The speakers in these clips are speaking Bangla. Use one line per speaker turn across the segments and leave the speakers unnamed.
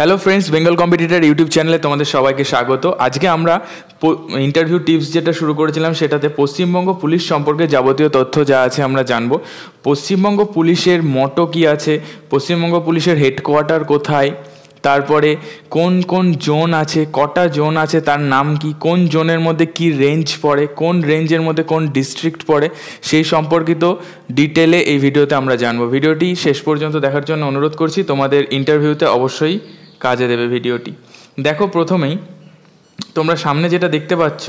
hello friends Bengal competitor YouTube চ্যানেলে তোমাদের সবাইকে স্বাগত আজকে আমরা ইন্টারভিউ টিপস যেটা শুরু করেছিলাম সেটাতে পশ্চিমবঙ্গ পুলিশ সম্পর্কে যাবতীয় তথ্য যা আছে আমরা জানব পশ্চিমবঙ্গ পুলিশের মটো কী আছে পশ্চিমবঙ্গ পুলিশের হেডকোয়ার্টার কোথায় তারপরে কোন কোন জোন আছে কটা জোন আছে তার নাম কি কোন জোনের মধ্যে কি রেঞ্জ পড়ে কোন রেঞ্জের মধ্যে কোন ডিস্ট্রিক্ট পড়ে সেই সম্পর্কিত ডিটেলে এই ভিডিওতে আমরা জানবো ভিডিওটি শেষ পর্যন্ত দেখার জন্য অনুরোধ করছি তোমাদের ইন্টারভিউতে অবশ্যই কাজে দেবে ভিডিওটি দেখো প্রথমেই তোমরা সামনে যেটা দেখতে পাচ্ছ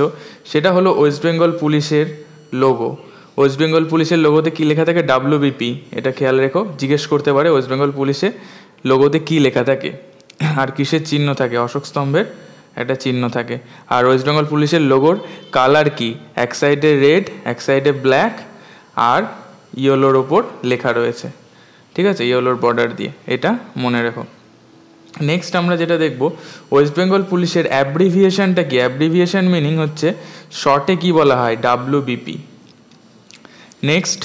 সেটা হলো ওয়েস্ট বেঙ্গল পুলিশের লোগো ওয়েস্ট বেঙ্গল পুলিশের লোগোতে কী লেখা থাকে ডাব্লিউবিপি এটা খেয়াল রেখো জিজ্ঞেস করতে পারে ওয়েস্ট বেঙ্গল পুলিশে লোগোতে কী লেখা থাকে আর কিসের চিহ্ন থাকে অশোক স্তম্ভের একটা চিহ্ন থাকে আর ওয়েস্ট বেঙ্গল পুলিশের লোগোর কালার কি এক সাইডে রেড এক সাইডে ব্ল্যাক আর ইয়েলোর ওপর লেখা রয়েছে ঠিক আছে ইয়েলোর বর্ডার দিয়ে এটা মনে রেখো নেক্সট আমরা যেটা দেখব ওয়েস্ট বেঙ্গল পুলিশের অ্যাব্রিভিয়েশনটা কি অ্যাব্রিভিয়েশন মিনিং হচ্ছে শর্টে কি বলা হয় ডাব্লিউবিপি নেক্সট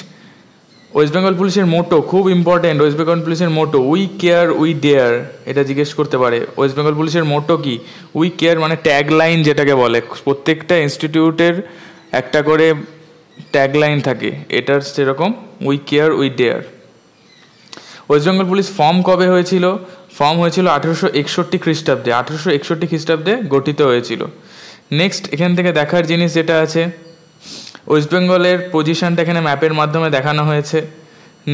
ওয়েস্ট বেঙ্গল পুলিশের মোটো খুব ইম্পর্টেন্ট ওয়েস্ট বেঙ্গল পুলিশের motto we care we dare এটা জিজ্ঞেস করতে পারে ওয়েস্ট বেঙ্গল পুলিশের মোটো কি উই কেয়ার মানে ট্যাগ লাইন যেটাকে বলে প্রত্যেকটা ইনস্টিটিউটের একটা করে ট্যাগ লাইন থাকে এটার সেরকম we care we dare West Bengal police form কবে হয়েছিল ফর্ম হয়েছিল আঠেরোশো একষট্টি খ্রিস্টাব্দে আঠেরোশো একষট্টি খ্রিস্টাব্দে গঠিত হয়েছিল নেক্সট এখান থেকে দেখার জিনিস যেটা আছে ওয়েস্ট বেঙ্গলের পজিশানটা এখানে ম্যাপের মাধ্যমে দেখানো হয়েছে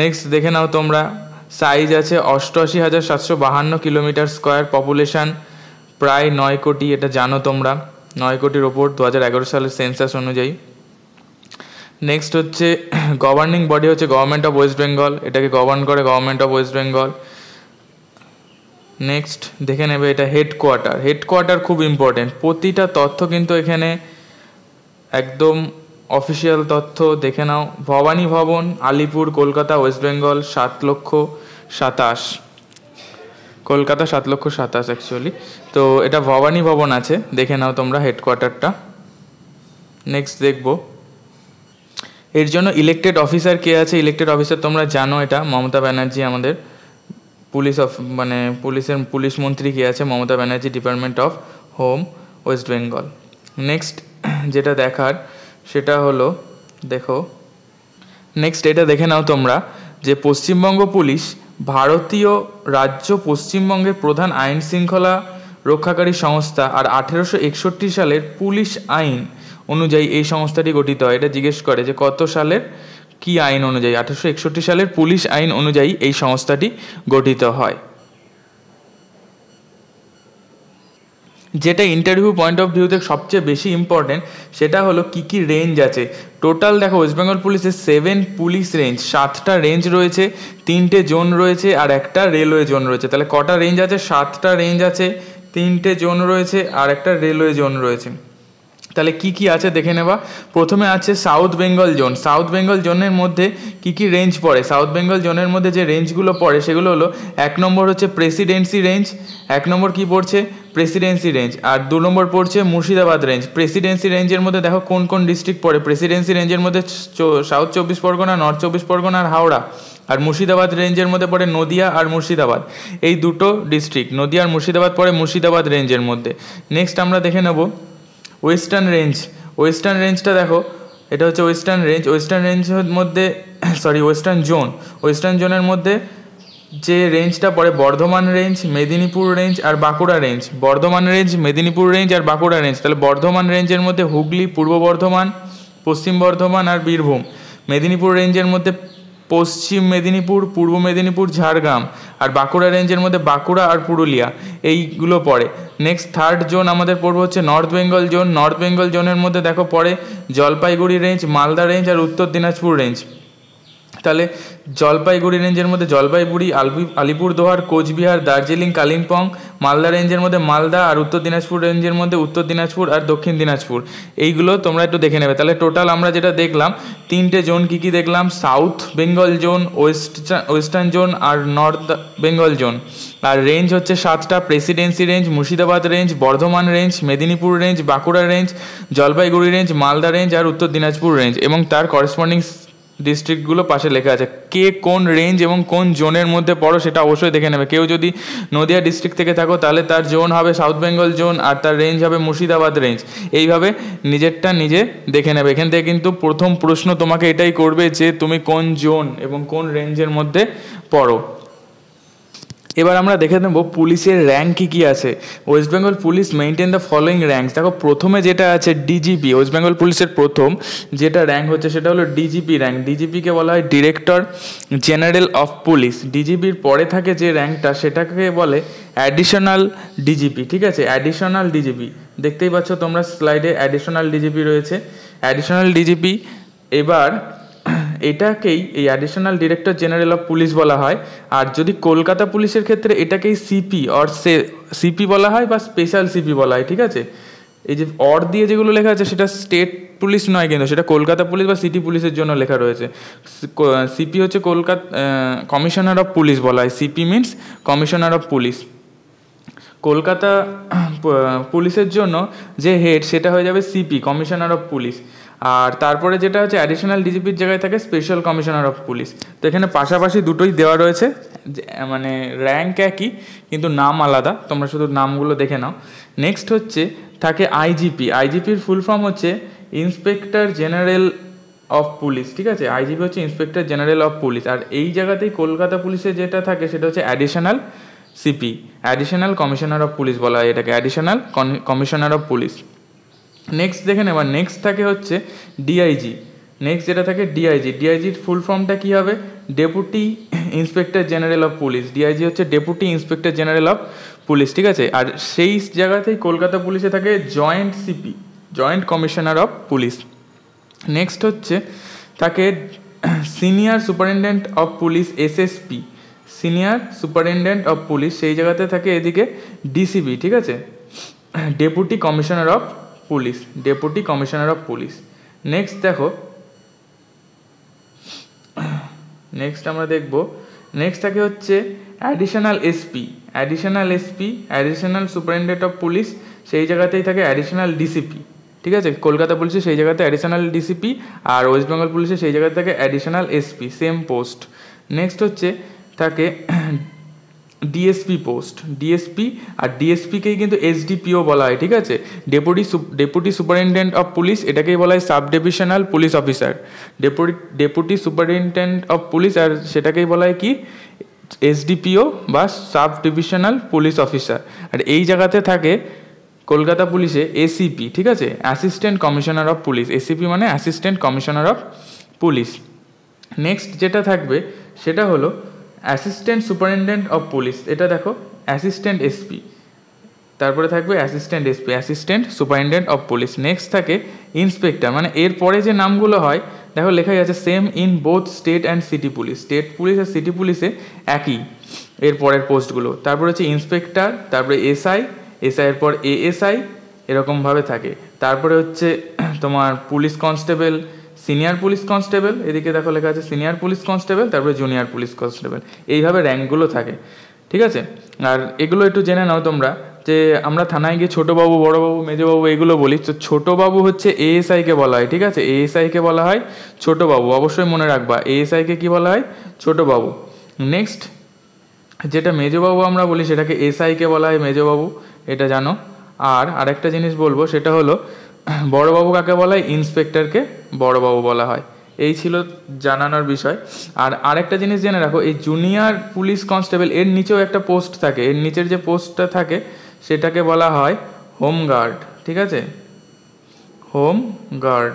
নেক্সট দেখে নাও তোমরা সাইজ আছে অষ্টআশি হাজার সাতশো বাহান্ন কিলোমিটার স্কোয়ার পপুলেশান প্রায় নয় কোটি এটা জানো তোমরা নয় কোটির ওপর দু হাজার এগারো সালের সেন্সাস অনুযায়ী নেক্সট হচ্ছে গভর্নিং বডি হচ্ছে গভর্নমেন্ট অফ ওয়েস্ট বেঙ্গল এটাকে গভর্ন করে government of West Bengal next দেখে নেবে এটা হেডকোয়ার্টার হেডকোয়ার্টার খুব ইম্পর্টেন্ট প্রতিটা তথ্য কিন্তু এখানে একদম অফিসিয়াল তথ্য দেখে নাও ভবানী ভবন আলিপুর কলকাতা ওয়েস্ট বেঙ্গল সাত লক্ষ সাতাশ কলকাতা সাত লক্ষ সাতাশ অ্যাকচুয়ালি তো এটা ভবানী ভবন আছে দেখে নাও তোমরা হেডকোয়ার্টারটা নেক্সট দেখব এর জন্য ইলেকটেড অফিসার কে আছে ইলেকটেড অফিসার তোমরা জানো এটা মমতা ব্যানার্জি আমাদের পুলিশ অফ মানে পুলিশের পুলিশ মন্ত্রী কে আছে Mamata Banerjee department of home West Bengal next যেটা দেখার সেটা হলো দেখো নেক্সট এটা দেখে নাও তোমরা যে পশ্চিমবঙ্গ পুলিশ ভারতীয় রাজ্য পশ্চিমবঙ্গের প্রধান আইন শৃঙ্খলা রক্ষাকারী সংস্থা আর আঠেরোশো একষট্টি সালের পুলিশ আইন অনুযায়ী এই সংস্থাটি গঠিত হয় এটা জিজ্ঞেস করে যে কত সালের কি আইন অনুযায়ী আঠারোশো একষট্টি সালের পুলিশ আইন অনুযায়ী এই সংস্থাটি গঠিত হয় যেটা ইন্টারভিউ পয়েন্ট অফ ভিউতে সবচেয়ে বেশি ইম্পর্টেন্ট সেটা হলো কি কি রেঞ্জ আছে টোটাল দেখো ওয়েস্ট বেঙ্গল পুলিশের সেভেন পুলিশ রেঞ্জ সাতটা রেঞ্জ রয়েছে তিনটে জোন রয়েছে আর একটা রেলওয়ে জোন রয়েছে তাহলে কটা রেঞ্জ আছে সাতটা রেঞ্জ আছে তিনটে জোন রয়েছে আর একটা রেলওয়ে জোন রয়েছে তাহলে কি কি আছে দেখে নেবা প্রথমে আছে South Bengal zone South Bengal জোনের মধ্যে কি কি রেঞ্জ পড়ে সাউথ বেঙ্গল জোনের মধ্যে যে রেঞ্জগুলো পড়ে সেগুলো হলো এক নম্বর হচ্ছে প্রেসিডেন্সি রেঞ্জ এক নম্বর কি পড়ছে প্রেসিডেন্সি রেঞ্জ আর দু নম্বর পড়ছে মুর্শিদাবাদ রেঞ্জ প্রেসিডেন্সি রেঞ্জের মধ্যে দেখো কোন কোন ডিস্ট্রিক্ট পড়ে প্রেসিডেন্সি রেঞ্জের মধ্যে সাউথ চব্বিশ পরগনা নর্থ চব্বিশ পরগনা আর হাওড়া আর মুর্শিদাবাদ রেঞ্জের মধ্যে পড়ে নদিয়া আর মুর্শিদাবাদ এই দুটো ডিস্ট্রিক্ট নদিয়া আর মুর্শিদাবাদ পড়ে মুর্শিদাবাদ রেঞ্জের মধ্যে নেক্সট আমরা দেখে নেবো ওয়েস্টার্ন রেঞ্জ ওয়েস্টার্ন রেঞ্জটা দেখো এটা হচ্ছে ওয়েস্টার্ন রেঞ্জ ওয়েস্টার্ন রেঞ্জের মধ্যে সরি ওয়েস্টার্ন জোন ওয়েস্টার্ন জোনের মধ্যে যে রেঞ্জটা পড়ে বর্ধমান রেঞ্জ মেদিনীপুর রেঞ্জ আর Bankura range Bardhaman range Medinipur range আর বাঁকুড়া রেঞ্জ তাহলে বর্ধমান রেঞ্জের মধ্যে হুগলি পূর্ব বর্ধমান পশ্চিম বর্ধমান আর বীরভূম মেদিনীপুর রেঞ্জের মধ্যে পশ্চিম মেদিনীপুর পূর্ব মেদিনীপুর ঝাড়গ্রাম আর বাঁকুড়া রেঞ্জের মধ্যে বাঁকুড়া আর পুরুলিয়া এইগুলো পড়ে নেক্সট থার্ড জোন আমাদের পড়বে হচ্ছে North Bengal zone North Bengal জোনের মধ্যে দেখো পড়ে জলপাইগুড়ি রেঞ্জ মালদা রেঞ্জ আর উত্তর দিনাজপুর রেঞ্জ তাহলে জলপাইগুড়ি রেঞ্জের মধ্যে জলপাইগুড়ি আলবি আলিপুরদুয়ার কোচবিহার দার্জিলিং কালিম্পং মালদা রেঞ্জের মধ্যে মালদা আর উত্তর দিনাজপুর রেঞ্জের মধ্যে উত্তর দিনাজপুর আর দক্ষিণ দিনাজপুর এইগুলো তোমরা একটু দেখে নেবে তাহলে টোটাল আমরা যেটা দেখলাম তিনটে জোন কী কী দেখলাম South Bengal zone west western zone আর নর্থ বেঙ্গল জোন আর রেঞ্জ হচ্ছে সাতটা Presidency range Murshidabad range Bardhaman range Medinipur range Bankura range Jalpaiguri range Malda range আর উত্তর দিনাজপুর রেঞ্জ এবং তার করেসপন্ডিং ডিস্ট্রিক্টগুলো পাশে লেখা আছে কে কোন রেঞ্জ এবং কোন জোনের মধ্যে পড়ো সেটা অবশ্যই দেখে নেবে কেউ যদি নদিয়া ডিস্ট্রিক্ট থেকে থাকো তাহলে তার জোন হবে সাউথ বেঙ্গল জোন আর তার রেঞ্জ হবে মুর্শিদাবাদ রেঞ্জ এইভাবে নিজেরটা নিজে দেখে নেবে এখান থেকে কিন্তু প্রথম প্রশ্ন তোমাকে এটাই করবে যে তুমি কোন জোন এবং কোন রেঞ্জের মধ্যে পড়ো এবার আমরা দেখে নেব পুলিশের র্যাঙ্ক কী কী আছে West Bengal police maintain the following rank দেখো প্রথমে যেটা আছে ডিজিপি ওয়েস্ট বেঙ্গল পুলিশের প্রথম যেটা র্যাঙ্ক হচ্ছে সেটা হলো ডিজিপি র্যাঙ্ক ডিজিপিকে বলা হয় ডিরেক্টর জেনারেল অফ পুলিশ ডিজিপির পরে থাকে যে র্যাঙ্কটা সেটাকে বলে অ্যাডিশনাল ডিজিপি ঠিক আছে অ্যাডিশনাল ডিজিপি দেখতেই পাচ্ছ তোমরা স্লাইডে অ্যাডিশনাল ডিজিপি রয়েছে অ্যাডিশনাল ডিজিপি এবার এটাকেই এই additional director general of police বলা হয় আর যদি কলকাতা পুলিশের ক্ষেত্রে এটাকেই সিপি অর সে সিপি বলা হয় বা স্পেশাল সিপি বলা হয় ঠিক আছে এই যে অর দিয়ে যেগুলো লেখা আছে সেটা স্টেট পুলিশ নয় কিন্তু সেটা কলকাতা পুলিশ বা সিটি পুলিশের জন্য লেখা রয়েছে সিপি হচ্ছে কলকাতা কমিশনার অফ পুলিশ বলা হয় CP means commissioner of police Kolkata পুলিশের জন্য যে হেড সেটা হয়ে যাবে সিপি কমিশনার অফ পুলিশ আর তারপরে যেটা হচ্ছে অ্যাডিশনাল ডিজিপির জায়গায় থাকে স্পেশাল কমিশনার অফ পুলিশ তো এখানে পাশাপাশি দুটোই দেওয়া রয়েছে মানে র্যাঙ্ক একই কিন্তু নাম আলাদা তোমরা শুধু নামগুলো দেখে নাও নেক্সট হচ্ছে থাকে আইজিপি আইজিপির ফুল ফর্ম হচ্ছে ইন্সপেক্টর জেনারেল অফ পুলিশ ঠিক আছে আইজিপি হচ্ছে ইন্সপেক্টর জেনারেল অফ পুলিশ আর এই জায়গাতেই কলকাতা পুলিশে যেটা থাকে সেটা হচ্ছে additional CP additional commissioner of police বলা হয় এটাকে additional commissioner of police next দেখে নেবার নেক্সট থাকে হচ্ছে ডিআইজি নেক্সট যেটা থাকে ডিআইজি ডিআইজির ফুল ফর্মটা কী হবে deputy inspector general of police DIG হচ্ছে deputy inspector general of police ঠিক আছে আর সেই জায়গাতেই কলকাতা পুলিশে থাকে joint CP joint commissioner of police next হচ্ছে থাকে senior superintendent of police SSP senior superintendent of police সেই জায়গাতে থাকে এদিকে ডিসিবি ঠিক আছে deputy commissioner of police deputy commissioner of police next দেখো নেক্সট আমরা দেখব নেক্সট থাকে হচ্ছে additional SP additional SP additional superintendent of police সেই জায়গাতেই থাকে অ্যাডিশনাল ডিসিপি ঠিক আছে কলকাতা পুলিশে সেই জায়গাতে অ্যাডিশনাল ডিসিপি আর ওয়েস্ট বেঙ্গল পুলিশে সেই জায়গাতে থাকে additional SP same post next হচ্ছে থাকে ডিএসপি পোস্ট ডিএসপি আর ডিএসপিকেই কিন্তু এসডিপিও বলা হয় ঠিক আছে deputy deputy superintendent of police এটাকেই বলা হয় sub divisional police officer deputy deputy superintendent of police আর সেটাকেই বলা হয় কি এসডিপিও বা সাব ডিভিশনাল পুলিশ অফিসার আর এই জায়গাতে থাকে কলকাতা পুলিশে এসিপি ঠিক আছে assistant commissioner of police ACP মানে assistant commissioner of police next যেটা থাকবে সেটা হলো অ্যাসিস্ট্যান্ট সুপারিনটেন্ডেন্ট অফ পুলিশ এটা দেখো অ্যাসিস্ট্যান্ট এসপি তারপরে থাকবে assistant SP assistant superintendent of police next থাকে ইন্সপেক্টর মানে এরপরে যে নামগুলো হয় দেখো লেখাই আছে same in both state and city police state police আর সিটি পুলিশে একই এর পরের পোস্টগুলো তারপর হচ্ছে ইন্সপেক্টর তারপরে এসআই এসআই এর পর এএসআই এরকমভাবে থাকে তারপরে হচ্ছে তোমার police constable senior police constable এদিকে দেখো লেখা আছে সিনিয়র পুলিশ কনস্টেবল তারপরে জুনিয়র পুলিশ কনস্টেবল এইভাবে র্যাঙ্কগুলো থাকে ঠিক আছে আর এগুলো একটু জেনে নাও তোমরা যে আমরা থানায় গিয়ে ছোটোবাবু বড়োবাবু মেজবাবু এগুলো বলি তো ছোটোবাবু হচ্ছে এএসআইকে বলা হয় ঠিক আছে এএসআইকে বলা হয় ছোটোবাবু অবশ্যই মনে রাখবা এএসআইকে কি বলা হয় ছোটোবাবু নেক্সট যেটা মেজবাবু আমরা বলি সেটাকে এসআইকে বলা হয় মেজবাবু এটা জানো আর আরেকটা জিনিস বলবো সেটা হলো বড়োবাবু কাকে বলা হয় ইন্সপেক্টরকে বড়োবাবু বলা হয় এই ছিল জানানোর বিষয় আর আরেকটা জিনিস জেনে রাখো এই জুনিয়র পুলিশ কনস্টেবল এর নিচেও একটা পোস্ট থাকে এর নিচের যে পোস্টটা থাকে সেটাকে বলা হয় হোম গার্ড ঠিক আছে হোম গার্ড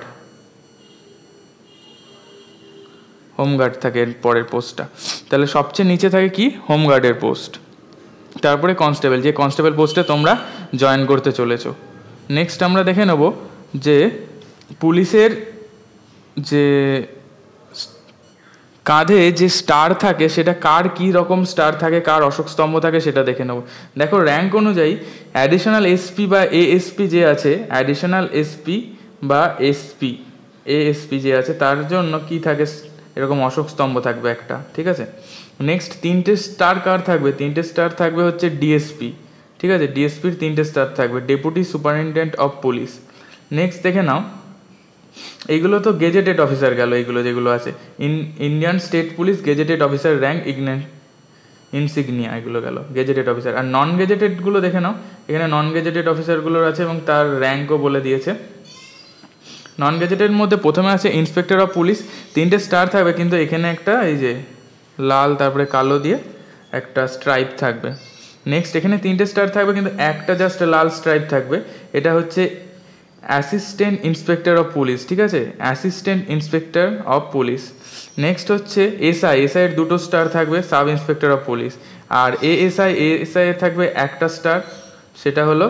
হোমগার্ড থাকে এর পরের পোস্টটা তাহলে সবচেয়ে নিচে থাকে কি হোমগার্ডের পোস্ট তারপরে কনস্টেবল যে কনস্টেবল পোস্টে তোমরা জয়েন করতে চলেছো নেক্সট আমরা দেখে নেব যে পুলিশের যে কাঁধে যে স্টার থাকে সেটা কার কি রকম স্টার থাকে কার অশোক স্তম্ভ থাকে সেটা দেখে নেব দেখো র্যাঙ্ক অনুযায়ী অ্যাডিশনাল এসপি বা এএসপি যে আছে অ্যাডিশনাল এসপি বা এসপি এএসপি যে আছে তার জন্য কি থাকে এরকম অশোক স্তম্ভ থাকবে একটা ঠিক আছে নেক্সট তিনটে স্টার কার থাকবে তিনটে স্টার থাকবে হচ্ছে ডিএসপি ঠিক আছে ডিএসপির তিনটে স্টার থাকবে deputy superintendent of police next দেখে নাও এইগুলো তো গেজেটেড অফিসার গেল এইগুলো যেগুলো আছে in Indian state police gazetted officer rank ইগনে ইনসিগনিয়া এগুলো গেল গেজেটেড অফিসার আর নন গেজেটেডগুলো দেখে নাও এখানে নন গেজেটেড অফিসারগুলোর আছে এবং তার র্যাঙ্কও বলে দিয়েছে নন গেজেটের মধ্যে প্রথমে আছে ইন্সপেক্টর অফ পুলিশ তিনটে স্টার থাকবে কিন্তু এখানে একটা এই যে লাল তারপরে কালো দিয়ে একটা স্ট্রাইপ থাকবে নেক্সট এখানে তিনটে স্টার থাকবে কিন্তু একটা জাস্ট লাল স্ট্রাইপ থাকবে এটা হচ্ছে অ্যাসিস্ট্যান্ট ইন্সপেক্টর অফ পুলিশ ঠিক আছে assistant inspector of police next হচ্ছে এসআই এসআইয়ের দুটো স্টার থাকবে সাব ইন্সপেক্টর অফ পুলিশ আর এএসআই এএসআই এর থাকবে একটা স্টার সেটা হলো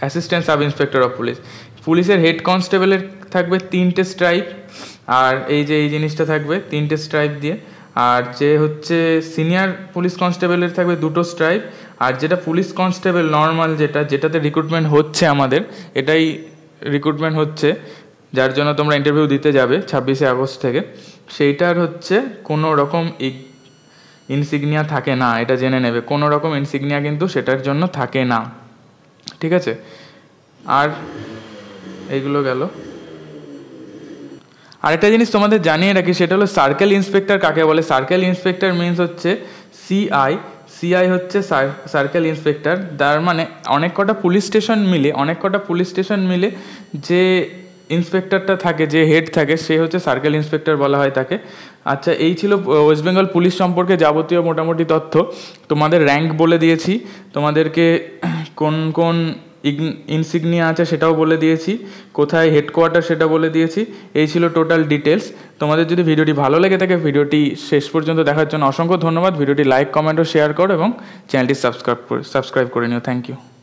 assistant sub inspector of police পুলিশের হেড কনস্টেবলের থাকবে তিনটে স্ট্রাইপ আর এই যে এই জিনিসটা থাকবে তিনটে স্ট্রাইপ দিয়ে আর যে হচ্ছে সিনিয়র পুলিশ কনস্টেবলের থাকবে দুটো স্ট্রাইপ আর যেটা পুলিশ কনস্টেবল নর্মাল যেটা যেটাতে রিক্রুটমেন্ট হচ্ছে আমাদের এটাই রিক্রুটমেন্ট হচ্ছে যার জন্য তোমরা ইন্টারভিউ দিতে যাবে ছাব্বিশে আগস্ট থেকে সেইটার হচ্ছে কোনো রকম ইনসিগনিয়া থাকে না এটা জেনে নেবে কোনো রকম ইনসিগনিয়া কিন্তু সেটার জন্য থাকে না ঠিক আছে আর এইগুলো গেল আরেকটা জিনিস তোমাদের জানিয়ে রাখি সেটা হলো সার্কেল ইন্সপেক্টর কাকে বলে সার্কেল ইন্সপেক্টর মিনস হচ্ছে সিআই সিআই হচ্ছে সার্কেল ইন্সপেক্টর তার মানে অনেক কটা পুলিশ স্টেশন মিলে অনেক কটা পুলিশ স্টেশন মিলে যে ইন্সপেক্টরটা থাকে যে হেড থাকে সে হচ্ছে সার্কেল ইন্সপেক্টর বলা হয় তাকে আচ্ছা এই ছিল ওয়েস্ট বেঙ্গল পুলিশ সম্পর্কে যাবতীয় মোটামুটি তথ্য তোমাদের র্যাঙ্ক বলে দিয়েছি তোমাদেরকে কোন কোন ইনসিগনিয়া আছে সেটাও বলে দিয়েছি কোথায় হেডকোয়ার্টার সেটা বলে দিয়েছি এই ছিল টোটাল ডিটেলস তোমাদের যদি ভিডিওটি ভালো লেগে থাকে ভিডিওটি শেষ পর্যন্ত দেখার জন্য অসংখ্য ধন্যবাদ ভিডিওটি লাইক কমেন্ট ও শেয়ার করো এবং চ্যানেলটি সাবস্ক্রাইব সাবস্ক্রাইব করে নিও থ্যাংক ইউ